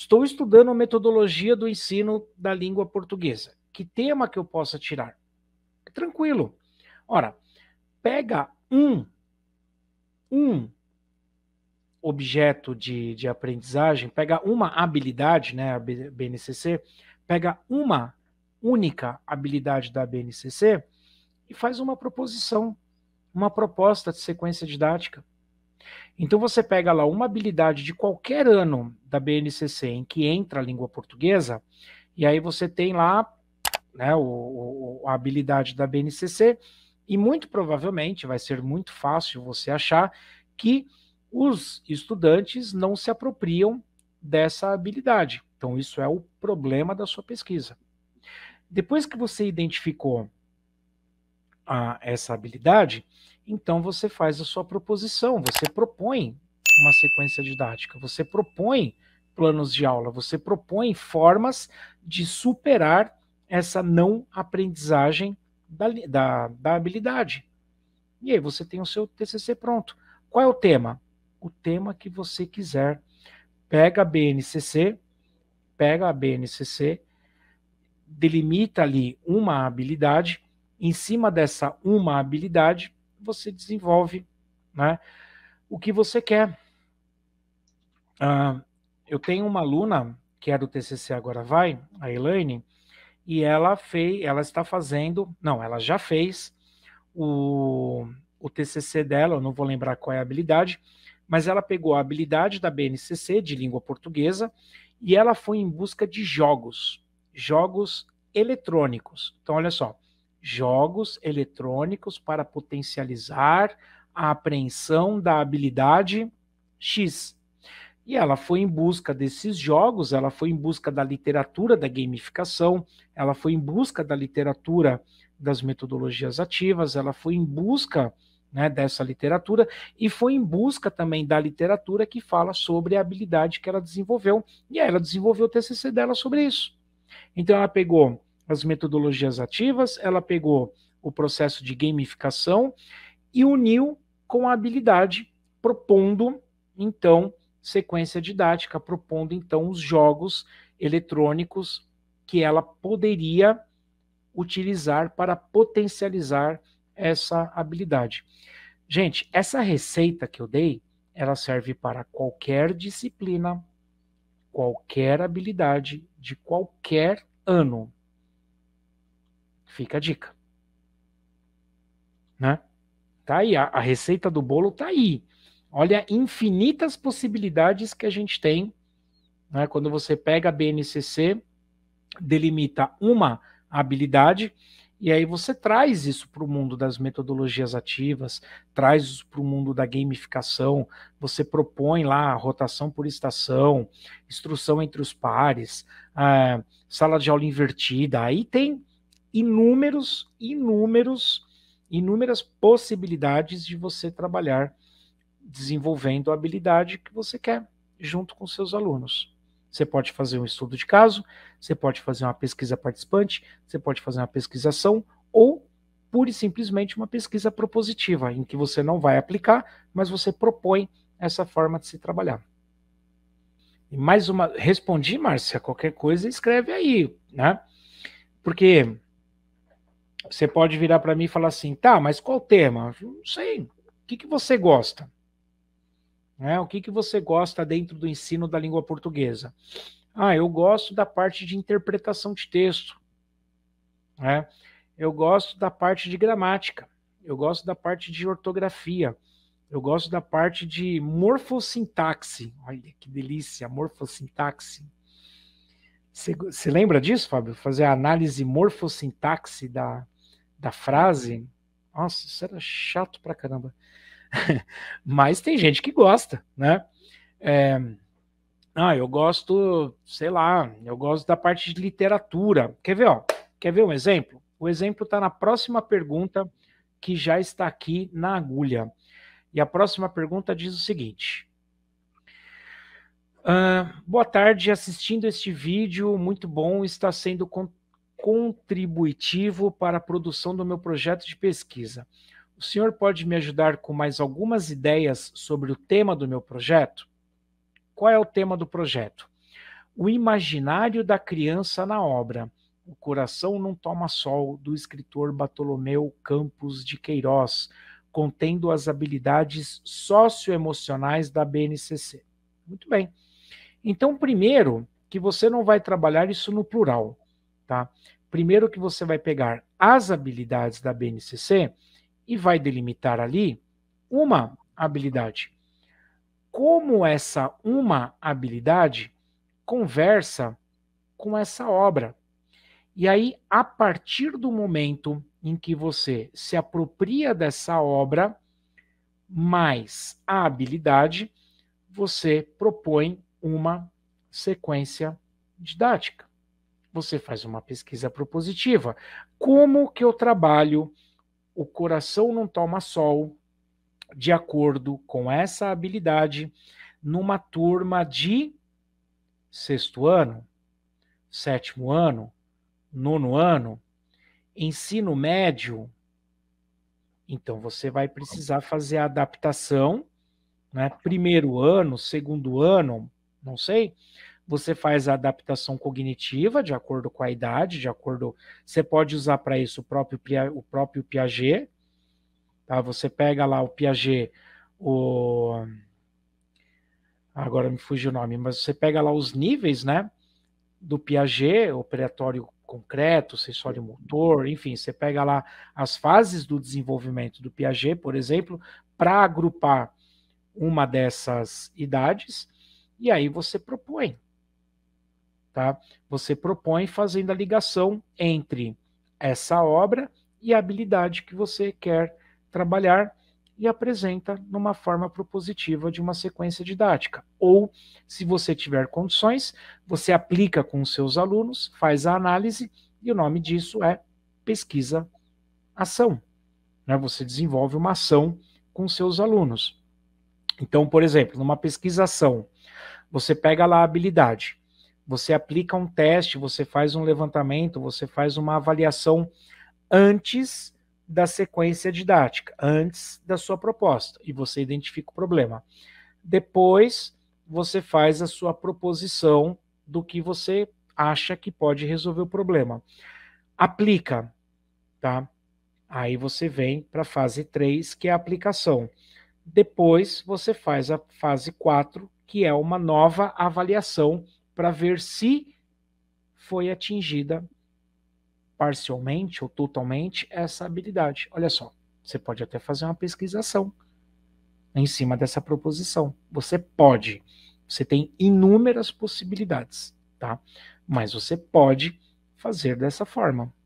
Estou estudando a metodologia do ensino da língua portuguesa. Que tema que eu possa tirar? É tranquilo. Ora, pega um, um objeto de, de aprendizagem, pega uma habilidade, né, a BNCC, pega uma única habilidade da BNCC e faz uma proposição, uma proposta de sequência didática. Então você pega lá uma habilidade de qualquer ano da BNCC em que entra a língua portuguesa, e aí você tem lá né, o, a habilidade da BNCC, e muito provavelmente vai ser muito fácil você achar que os estudantes não se apropriam dessa habilidade. Então, isso é o problema da sua pesquisa. Depois que você identificou a, ah, essa habilidade, então você faz a sua proposição, você propõe uma sequência didática, você propõe planos de aula, você propõe formas de superar essa não aprendizagem da, da, da habilidade. E aí você tem o seu TCC pronto. Qual é o tema? O tema que você quiser. Pega a BNCC, pega a BNCC, delimita ali uma habilidade, em cima dessa uma habilidade, você desenvolve né, o que você quer. Uh, eu tenho uma aluna que é do TCC Agora Vai, a Elaine, e ela fez, ela está fazendo, não, ela já fez o, o TCC dela, eu não vou lembrar qual é a habilidade, mas ela pegou a habilidade da BNCC de língua portuguesa e ela foi em busca de jogos, jogos eletrônicos. Então, olha só, jogos eletrônicos para potencializar a apreensão da habilidade X. E ela foi em busca desses jogos, ela foi em busca da literatura da gamificação, ela foi em busca da literatura das metodologias ativas, ela foi em busca né, dessa literatura e foi em busca também da literatura que fala sobre a habilidade que ela desenvolveu. E aí ela desenvolveu o TCC dela sobre isso. Então ela pegou as metodologias ativas, ela pegou o processo de gamificação e uniu com a habilidade, propondo então sequência didática, propondo então os jogos eletrônicos que ela poderia utilizar para potencializar essa habilidade. Gente, essa receita que eu dei, ela serve para qualquer disciplina, qualquer habilidade de qualquer ano. Fica a dica. Né? Tá aí, a, a receita do bolo tá aí. Olha infinitas possibilidades que a gente tem né? Quando você pega a BNCC, delimita uma habilidade e aí você traz isso para o mundo das metodologias ativas, traz isso para o mundo da gamificação, você propõe lá rotação por estação, instrução entre os pares, ah, sala de aula invertida, aí tem inúmeros, inúmeros, inúmeras possibilidades de você trabalhar desenvolvendo a habilidade que você quer junto com seus alunos. Você pode fazer um estudo de caso, você pode fazer uma pesquisa participante, você pode fazer uma pesquisação ou pura e simplesmente uma pesquisa propositiva, em que você não vai aplicar, mas você propõe essa forma de se trabalhar. E mais uma, respondi, Márcia, qualquer coisa escreve aí, né? Porque você pode virar para mim e falar assim, tá, mas qual tema? Não sei. O que, que você gosta? Né? O que, que você gosta dentro do ensino da língua portuguesa? Ah, eu gosto da parte de interpretação de texto. Né? Eu gosto da parte de gramática. Eu gosto da parte de ortografia. Eu gosto da parte de morfossintaxe. Olha que delícia, morfossintaxe. Você lembra disso, Fábio? Fazer a análise morfossintaxe da, da frase, nossa, isso era chato pra caramba. Mas tem gente que gosta, né? É, ah, eu gosto, sei lá, eu gosto da parte de literatura. Quer ver, ó? Quer ver um exemplo? O exemplo está na próxima pergunta que já está aqui na agulha. E a próxima pergunta diz o seguinte: Uh, boa tarde, assistindo este vídeo, muito bom, está sendo con contributivo para a produção do meu projeto de pesquisa. O senhor pode me ajudar com mais algumas ideias sobre o tema do meu projeto? Qual é o tema do projeto? O imaginário da criança na obra. O coração não toma sol do escritor Bartolomeu Campos de Queiroz, contendo as habilidades socioemocionais da BNCC. Muito bem. Então, primeiro, que você não vai trabalhar isso no plural tá? Primeiro que você vai pegar as habilidades da BNCC e vai delimitar ali uma habilidade. Como essa uma habilidade conversa com essa obra. E aí, a partir do momento em que você se apropria dessa obra, mais a habilidade, você propõe uma sequência didática você faz uma pesquisa propositiva. Como que eu trabalho o coração não toma sol de acordo com essa habilidade numa turma de sexto ano, sétimo ano, nono ano, ensino médio? Então você vai precisar fazer a adaptação, né? Primeiro ano, segundo ano, não sei você faz a adaptação cognitiva de acordo com a idade, de acordo. Você pode usar para isso o próprio, o próprio Piaget. Tá? Você pega lá o Piaget, o. Agora me fugiu o nome, mas você pega lá os níveis, né? Do Piaget, operatório concreto, sensório motor, enfim, você pega lá as fases do desenvolvimento do Piaget, por exemplo, para agrupar uma dessas idades, e aí você propõe Tá? Você propõe fazendo a ligação entre essa obra e a habilidade que você quer trabalhar e apresenta numa forma propositiva de uma sequência didática. Ou, se você tiver condições, você aplica com seus alunos, faz a análise, e o nome disso é pesquisa-ação. Né? Você desenvolve uma ação com seus alunos. Então, por exemplo, numa pesquisação, você pega lá a habilidade você aplica um teste, você faz um levantamento, você faz uma avaliação antes da sequência didática, antes da sua proposta, e você identifica o problema. Depois, você faz a sua proposição do que você acha que pode resolver o problema. Aplica, tá? Aí você vem para a fase 3, que é a aplicação. Depois você faz a fase 4, que é uma nova avaliação para ver se foi atingida parcialmente ou totalmente essa habilidade. Olha só, você pode até fazer uma pesquisação em cima dessa proposição. Você pode. Você tem inúmeras possibilidades, tá? Mas você pode fazer dessa forma.